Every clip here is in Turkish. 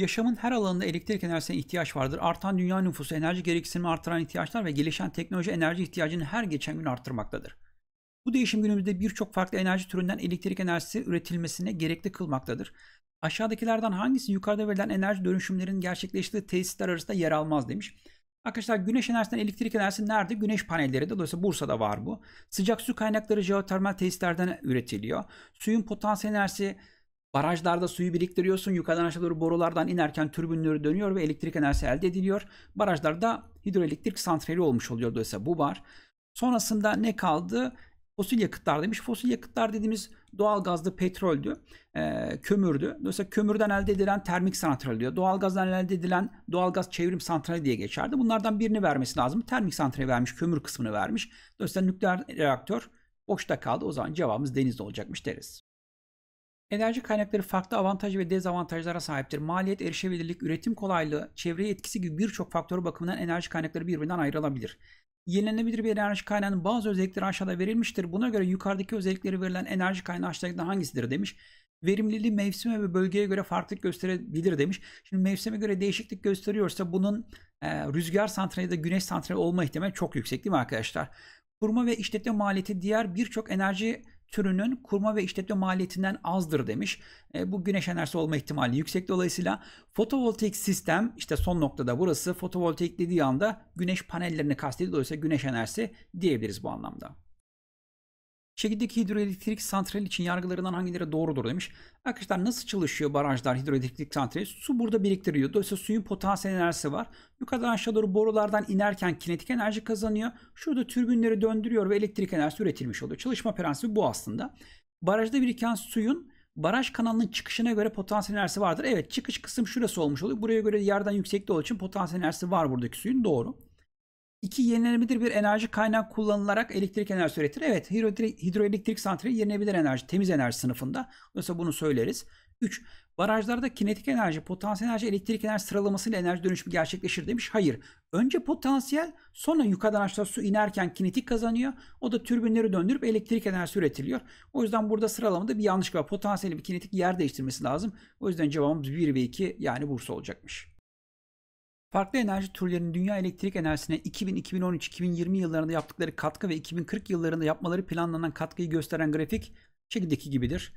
Yaşamın her alanında elektrik enerjisine ihtiyaç vardır. Artan dünya nüfusu enerji gereksinimi artıran ihtiyaçlar ve gelişen teknoloji enerji ihtiyacını her geçen gün arttırmaktadır. Bu değişim günümüzde birçok farklı enerji türünden elektrik enerjisi üretilmesine gerekli kılmaktadır. Aşağıdakilerden hangisi yukarıda verilen enerji dönüşümlerinin gerçekleştiği tesisler arasında yer almaz demiş. Arkadaşlar güneş enerjisinden elektrik enerjisi nerede? Güneş panelleri de dolayısıyla Bursa'da var bu. Sıcak su kaynakları jeotermal tesislerden üretiliyor. Suyun potansiyel enerjisi Barajlarda suyu biriktiriyorsun. Yukarıdan aşağı doğru borulardan inerken türbinleri dönüyor ve elektrik enerjisi elde ediliyor. Barajlarda hidroelektrik santrali olmuş oluyor. Dolayısıyla bu var. Sonrasında ne kaldı? Fosil yakıtlar demiş. Fosil yakıtlar dediğimiz doğal gazdı, petroldü, e, kömürdü. Dolayısıyla kömürden elde edilen termik santral diyor. Doğal gazdan elde edilen doğal gaz çevrim santrali diye geçerdi. Bunlardan birini vermesi lazım. Termik santrali vermiş, kömür kısmını vermiş. Dolayısıyla nükleer reaktör boşta kaldı. O zaman cevabımız denizde olacakmış deriz. Enerji kaynakları farklı avantaj ve dezavantajlara sahiptir. Maliyet, erişebilirlik, üretim kolaylığı, çevre etkisi gibi birçok faktörü bakımından enerji kaynakları birbirinden ayrılabilir. Yenilenebilir bir enerji kaynağının bazı özellikleri aşağıda verilmiştir. Buna göre yukarıdaki özellikleri verilen enerji kaynağı aşağıdakilerden hangisidir demiş. Verimliliği mevsime ve bölgeye göre farklılık gösterebilir demiş. Şimdi mevsime göre değişiklik gösteriyorsa bunun e, rüzgar santrali ya da güneş santrali olma ihtimali çok yüksek değil mi arkadaşlar? Kurma ve işletme maliyeti diğer birçok enerji türünün kurma ve işletme maliyetinden azdır demiş. E, bu güneş enerjisi olma ihtimali yüksek. Dolayısıyla fotovoltaik sistem işte son noktada burası fotovoltaik dediği anda güneş panellerini kastediyor. Dolayısıyla güneş enerjisi diyebiliriz bu anlamda. Şekildeki hidroelektrik santral için yargılarından hangileri doğrudur demiş. Arkadaşlar nasıl çalışıyor barajlar hidroelektrik santrali? Su burada biriktiriyor. Dolayısıyla suyun potansiyel enerjisi var. Yukarıdan aşağı doğru borulardan inerken kinetik enerji kazanıyor. Şurada türbinleri döndürüyor ve elektrik enerjisi üretilmiş oluyor. Çalışma prensibi bu aslında. Barajda biriken suyun baraj kanalının çıkışına göre potansiyel enerjisi vardır. Evet çıkış kısım şurası olmuş oluyor. Buraya göre yerden yüksekte olduğu için potansiyel enerjisi var buradaki suyun. Doğru. İki yenilenebilir bir enerji kaynak kullanılarak elektrik enerji üretilir. Evet hidroelektrik santrali yenilenebilir enerji, temiz enerji sınıfında. Dolayısıyla bunu söyleriz. 3. Barajlarda kinetik enerji, potansiyel enerji, elektrik enerji sıralamasıyla enerji dönüşümü gerçekleşir demiş. Hayır. Önce potansiyel sonra yukarıdan aşağı su inerken kinetik kazanıyor. O da türbinleri döndürüp elektrik enerji üretiliyor. O yüzden burada sıralamada bir yanlış var. Potansiyeli bir kinetik yer değiştirmesi lazım. O yüzden cevabımız 1 ve 2 yani Bursa olacakmış. Farklı enerji türlerinin dünya elektrik enerjisine 2000, 2013, 2020 yıllarında yaptıkları katkı ve 2040 yıllarında yapmaları planlanan katkıyı gösteren grafik şekildeki gibidir.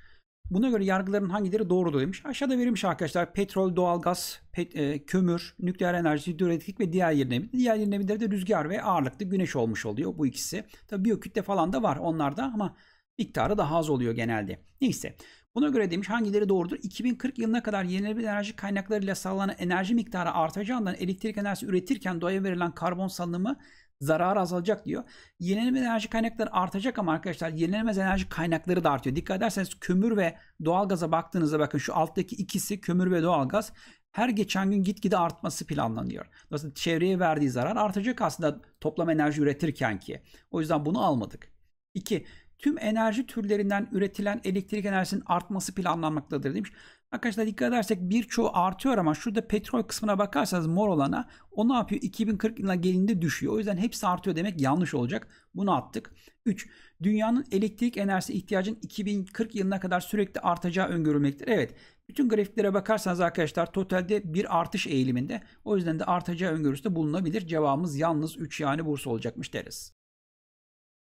Buna göre yargıların hangileri doğru demiş. Aşağıda verilmiş arkadaşlar petrol, doğalgaz, pet, e, kömür, nükleer enerji, hidroelektrik ve diğer yerine Diğer yerine de rüzgar ve ağırlıklı güneş olmuş oluyor bu ikisi. Tabi biyokütle falan da var onlarda ama miktarı daha az oluyor genelde. Neyse Buna göre demiş hangileri doğrudur? 2040 yılına kadar yenilenebilir enerji kaynaklarıyla sağlanan enerji miktarı artacağından elektrik enerjisi üretirken doğaya verilen karbon salınımı zararı azalacak diyor. Yenilenebilir enerji kaynakları artacak ama arkadaşlar yenilenemez enerji kaynakları da artıyor. Dikkat ederseniz kömür ve doğalgaza baktığınızda bakın şu alttaki ikisi kömür ve doğalgaz her geçen gün gitgide artması planlanıyor. Dolayısıyla çevreye verdiği zarar artacak aslında toplam enerji üretirken ki. O yüzden bunu almadık. 2 tüm enerji türlerinden üretilen elektrik enerjisinin artması planlanmaktadır demiş. Arkadaşlar dikkat edersek birçoğu artıyor ama şurada petrol kısmına bakarsanız mor olana o ne yapıyor? 2040 yılına gelinde düşüyor. O yüzden hepsi artıyor demek yanlış olacak. Bunu attık. 3. Dünyanın elektrik enerjisi ihtiyacının 2040 yılına kadar sürekli artacağı öngörülmektir. Evet. Bütün grafiklere bakarsanız arkadaşlar totalde bir artış eğiliminde. O yüzden de artacağı öngörüsü de bulunabilir. Cevabımız yalnız 3 yani Bursa olacakmış deriz.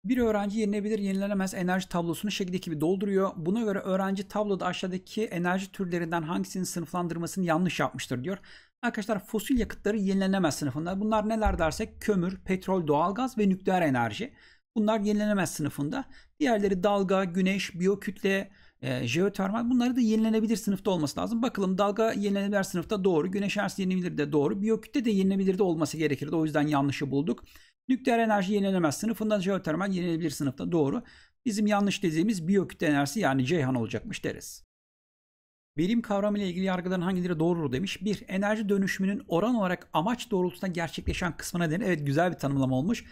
Bir öğrenci yenilebilir yenilenemez enerji tablosunu şekildeki gibi dolduruyor. Buna göre öğrenci tabloda aşağıdaki enerji türlerinden hangisinin sınıflandırmasını yanlış yapmıştır diyor. Arkadaşlar fosil yakıtları yenilenemez sınıfında. Bunlar neler dersek kömür, petrol, doğalgaz ve nükleer enerji. Bunlar yenilenemez sınıfında. Diğerleri dalga, güneş, biyokütle, e, jeotermal bunları da yenilenebilir sınıfta olması lazım. Bakalım dalga yenilenebilir sınıfta doğru, güneş enerjisi yenilenebilir de doğru, biyokütle de yenilenebilir de olması gerekirdi. O yüzden yanlışı bulduk. Nükleer enerji yenilemez sınıfında jeotermal yenilebilir sınıfta doğru. Bizim yanlış dediğimiz biyokütle enerjisi yani Ceyhan olacakmış deriz. Bilim kavramıyla ilgili yargıların hangileri doğrudur demiş. Bir, enerji dönüşümünün oran olarak amaç doğrultusunda gerçekleşen kısmına denir. Evet güzel bir tanımlama olmuş.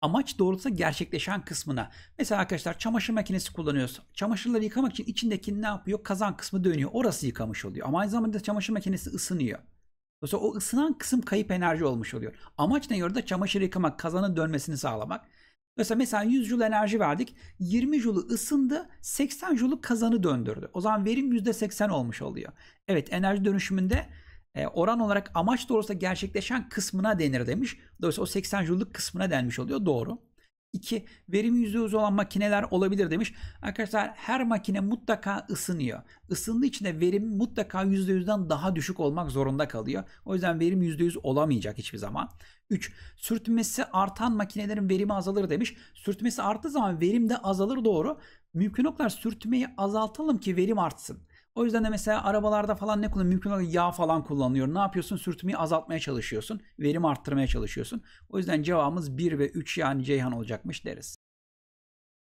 Amaç doğrultusunda gerçekleşen kısmına. Mesela arkadaşlar çamaşır makinesi kullanıyoruz. Çamaşırları yıkamak için içindeki ne yapıyor? Kazan kısmı dönüyor. Orası yıkamış oluyor. Ama aynı zamanda çamaşır makinesi ısınıyor. Dolayısıyla o ısınan kısım kayıp enerji olmuş oluyor. Amaç ne orada? Çamaşır yıkamak, kazanın dönmesini sağlamak. Mesela mesela 100 joule enerji verdik. 20 joule ısındı, 80 joule kazanı döndürdü. O zaman verim %80 olmuş oluyor. Evet enerji dönüşümünde e, oran olarak amaç doğrusunda gerçekleşen kısmına denir demiş. Dolayısıyla o 80 joule'luk kısmına denmiş oluyor. Doğru. 2. Verim yüzde yüz olan makineler olabilir demiş. Arkadaşlar her makine mutlaka ısınıyor. Isındığı için de verim mutlaka yüzde yüzden daha düşük olmak zorunda kalıyor. O yüzden verim yüzde yüz olamayacak hiçbir zaman. 3. Sürtünmesi artan makinelerin verimi azalır demiş. Sürtünmesi arttığı zaman verim de azalır doğru. Mümkün o kadar sürtmeyi azaltalım ki verim artsın. O yüzden de mesela arabalarda falan ne kullanıyor? Mümkün olarak yağ falan kullanıyor. Ne yapıyorsun? Sürtünmeyi azaltmaya çalışıyorsun. Verim arttırmaya çalışıyorsun. O yüzden cevabımız 1 ve 3 yani Ceyhan olacakmış deriz.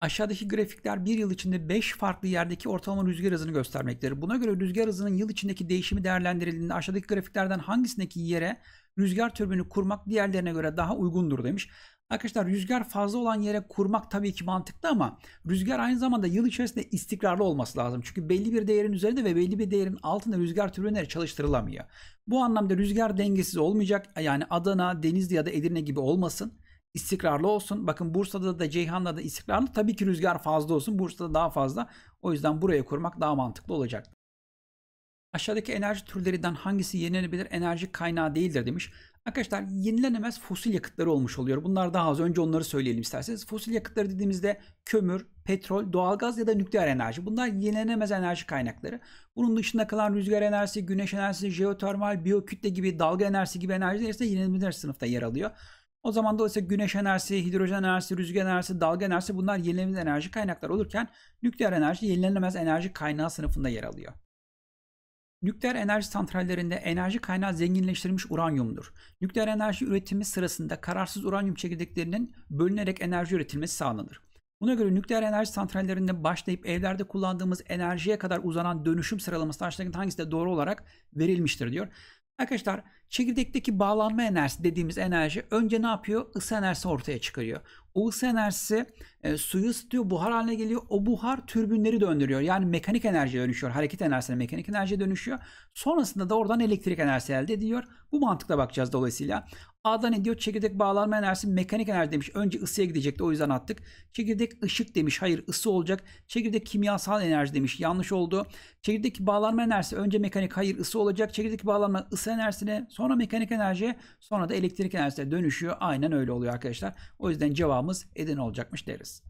Aşağıdaki grafikler bir yıl içinde 5 farklı yerdeki ortalama rüzgar hızını göstermektedir. Buna göre rüzgar hızının yıl içindeki değişimi değerlendirildiğinde aşağıdaki grafiklerden hangisindeki yere rüzgar türbini kurmak diğerlerine göre daha uygundur demiş. Arkadaşlar rüzgar fazla olan yere kurmak tabii ki mantıklı ama rüzgar aynı zamanda yıl içerisinde istikrarlı olması lazım. Çünkü belli bir değerin üzerinde ve belli bir değerin altında rüzgar türbinleri çalıştırılamıyor. Bu anlamda rüzgar dengesiz olmayacak. Yani Adana, Denizli ya da Edirne gibi olmasın istikrarlı olsun. Bakın Bursa'da da Ceyhan'da da istikrarlı. Tabii ki rüzgar fazla olsun. Bursa'da daha fazla. O yüzden buraya kurmak daha mantıklı olacak. Aşağıdaki enerji türlerinden hangisi yenilenebilir enerji kaynağı değildir demiş. Arkadaşlar yenilenemez fosil yakıtları olmuş oluyor. Bunlar daha az önce onları söyleyelim isterseniz. Fosil yakıtları dediğimizde kömür, petrol, doğalgaz ya da nükleer enerji. Bunlar yenilenemez enerji kaynakları. Bunun dışında kalan rüzgar enerjisi, güneş enerjisi, jeotermal, biyokütle gibi dalga enerjisi gibi enerjiler ise yenilenebilir sınıfta yer alıyor. O zaman dolayısıyla güneş enerjisi, hidrojen enerjisi, rüzgar enerjisi, dalga enerjisi bunlar yenilenebilir enerji kaynakları olurken nükleer enerji yenilenemez enerji kaynağı sınıfında yer alıyor. Nükleer enerji santrallerinde enerji kaynağı zenginleştirilmiş uranyumdur. Nükleer enerji üretimi sırasında kararsız uranyum çekirdeklerinin bölünerek enerji üretilmesi sağlanır. Buna göre nükleer enerji santrallerinde başlayıp evlerde kullandığımız enerjiye kadar uzanan dönüşüm sıralaması aşağıdaki hangisi de doğru olarak verilmiştir diyor. Arkadaşlar çekirdekteki bağlanma enerjisi dediğimiz enerji önce ne yapıyor? Isı enerjisi ortaya çıkarıyor. Ulus enerjisi e, suyu ısıtıyor, buhar haline geliyor. O buhar türbinleri döndürüyor. Yani mekanik enerji dönüşüyor. Hareket enerjisine mekanik enerji dönüşüyor. Sonrasında da oradan elektrik enerjisi elde ediyor. Bu mantıkla bakacağız dolayısıyla. A'da ne diyor? Çekirdek bağlanma enerjisi mekanik enerji demiş. Önce ısıya gidecekti o yüzden attık. Çekirdek ışık demiş. Hayır ısı olacak. Çekirdek kimyasal enerji demiş. Yanlış oldu. Çekirdek bağlanma enerjisi önce mekanik hayır ısı olacak. Çekirdek bağlanma ısı enerjisine sonra mekanik enerji, sonra da elektrik enerjisine dönüşüyor. Aynen öyle oluyor arkadaşlar. O yüzden cevabımız bulmamız Eden olacakmış deriz.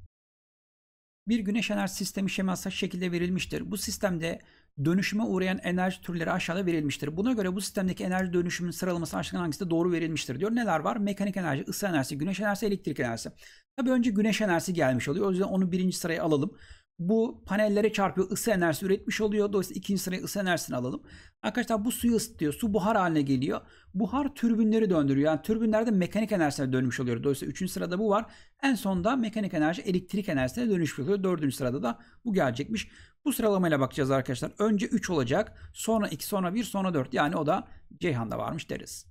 Bir güneş enerji sistemi şeması şekilde verilmiştir. Bu sistemde dönüşüme uğrayan enerji türleri aşağıda verilmiştir. Buna göre bu sistemdeki enerji dönüşümünün sıralaması aşağıdan hangisi de doğru verilmiştir diyor. Neler var? Mekanik enerji, ısı enerjisi, güneş enerjisi, elektrik enerjisi. Tabii önce güneş enerjisi gelmiş oluyor. O yüzden onu birinci sıraya alalım bu panellere çarpıyor ısı enerjisi üretmiş oluyor. Dolayısıyla ikinci sıraya ısı enerjisini alalım. Arkadaşlar bu suyu ısıtıyor. Su buhar haline geliyor. Buhar türbinleri döndürüyor. Yani türbinlerde mekanik enerjisine dönmüş oluyor. Dolayısıyla üçüncü sırada bu var. En sonda mekanik enerji elektrik enerjisine dönüşmüş oluyor. Dördüncü sırada da bu gelecekmiş. Bu sıralamayla bakacağız arkadaşlar. Önce 3 olacak. Sonra 2 sonra 1 sonra 4. Yani o da Ceyhan'da varmış deriz.